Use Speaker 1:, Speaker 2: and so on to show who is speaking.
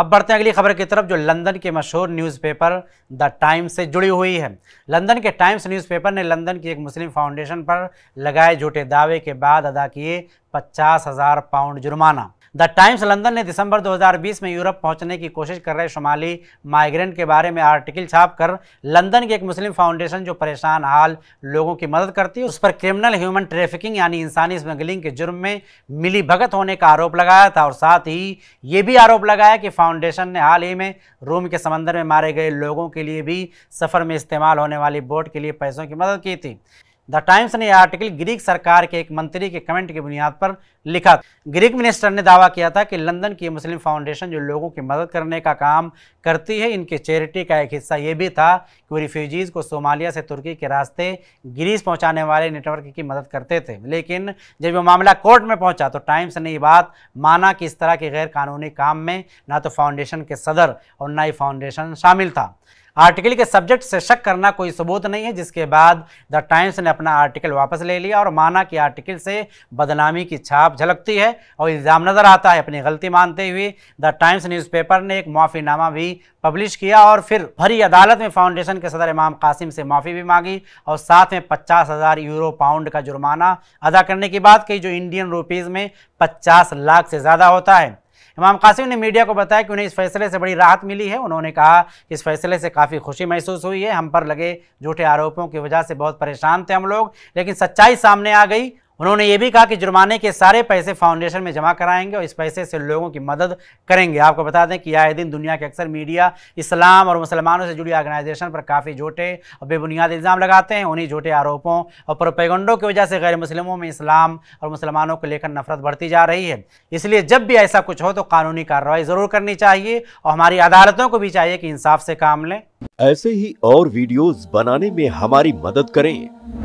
Speaker 1: अब बढ़ते हैं अगली खबर की तरफ जो लंदन के मशहूर न्यूज़पेपर द टाइम्स से जुड़ी हुई है लंदन के टाइम्स न्यूज़पेपर ने लंदन की एक मुस्लिम फाउंडेशन पर लगाए झूठे दावे के बाद अदा किए पचास हजार पाउंड जुर्माना द टाइम्स लंदन ने दिसंबर 2020 में यूरोप पहुंचने की कोशिश कर रहे शुमाली माइग्रेंट के बारे में आर्टिकल छाप कर लंदन की एक मुस्लिम फाउंडेशन जो परेशान हाल लोगों की मदद करती है उस पर क्रिमिनल ह्यूमन ट्रैफिकिंग यानी इंसानी स्मगलिंग के जुर्म में मिली भगत होने का आरोप लगाया था और साथ ही ये भी आरोप लगाया कि फाउंडेशन ने हाल ही में रोम के समंदर में मारे गए लोगों के लिए भी सफ़र में इस्तेमाल होने वाली बोट के लिए पैसों की मदद की थी द टाइम्स ने यह आर्टिकल ग्रीक सरकार के एक मंत्री के कमेंट की बुनियाद पर लिखा ग्रीक मिनिस्टर ने दावा किया था कि लंदन की मुस्लिम फाउंडेशन जो लोगों की मदद करने का काम करती है इनके चैरिटी का एक हिस्सा ये भी था कि वो रिफ्यूजीज़ को सोमालिया से तुर्की के रास्ते ग्रीस पहुंचाने वाले नेटवर्क की मदद करते थे लेकिन जब वो मामला कोर्ट में पहुंचा तो टाइम्स ने ये बात माना कि इस तरह के गैर कानूनी काम में ना तो फाउंडेशन के सदर और ना ही फाउंडेशन शामिल था आर्टिकल के सब्जेक्ट से शक करना कोई सबूत नहीं है जिसके बाद द टाइम्स ने अपना आर्टिकल वापस ले लिया और माना कि आर्टिकल से बदनामी की छाप झलकती है और इल्ज़ाम नज़र आता है अपनी गलती मानते हुए द टाइम्स न्यूज़पेपर ने एक माफ़ीनामा भी पब्लिश किया और फिर भरी अदालत में फाउंडेशन के सदर इमाम कासिम से माफ़ी भी मांगी और साथ में पचास हज़ार यूरो पाउंड का जुर्माना अदा करने की बात कही जो इंडियन रुपीज़ में पचास लाख से ज़्यादा होता है इमाम कासिम ने मीडिया को बताया कि उन्हें इस फैसले से बड़ी राहत मिली है उन्होंने कहा कि इस फैसले से काफ़ी खुशी महसूस हुई है हम पर लगे झूठे आरोपों की वजह से बहुत परेशान थे हम लोग लेकिन सच्चाई सामने आ गई उन्होंने ये भी कहा कि जुर्माने के सारे पैसे फाउंडेशन में जमा कराएंगे और इस पैसे से लोगों की मदद करेंगे आपको बता दें कि आए दिन दुनिया के अक्सर मीडिया इस्लाम और मुसलमानों से जुड़ी ऑर्गेनाइजेशन पर काफ़ी झूठे और बेबुनियाद इल्ज़ाम लगाते हैं उन्हीं झूठे आरोपों और प्रोपेगंडों की वजह से गैर मुस्लिमों में इस्लाम और मुसलमानों को लेकर नफरत बढ़ती जा रही है इसलिए जब भी ऐसा कुछ हो तो कानूनी कार्रवाई ज़रूर करनी चाहिए और हमारी अदालतों को भी चाहिए कि इंसाफ से काम लें
Speaker 2: ऐसे ही और वीडियोस बनाने में हमारी मदद करें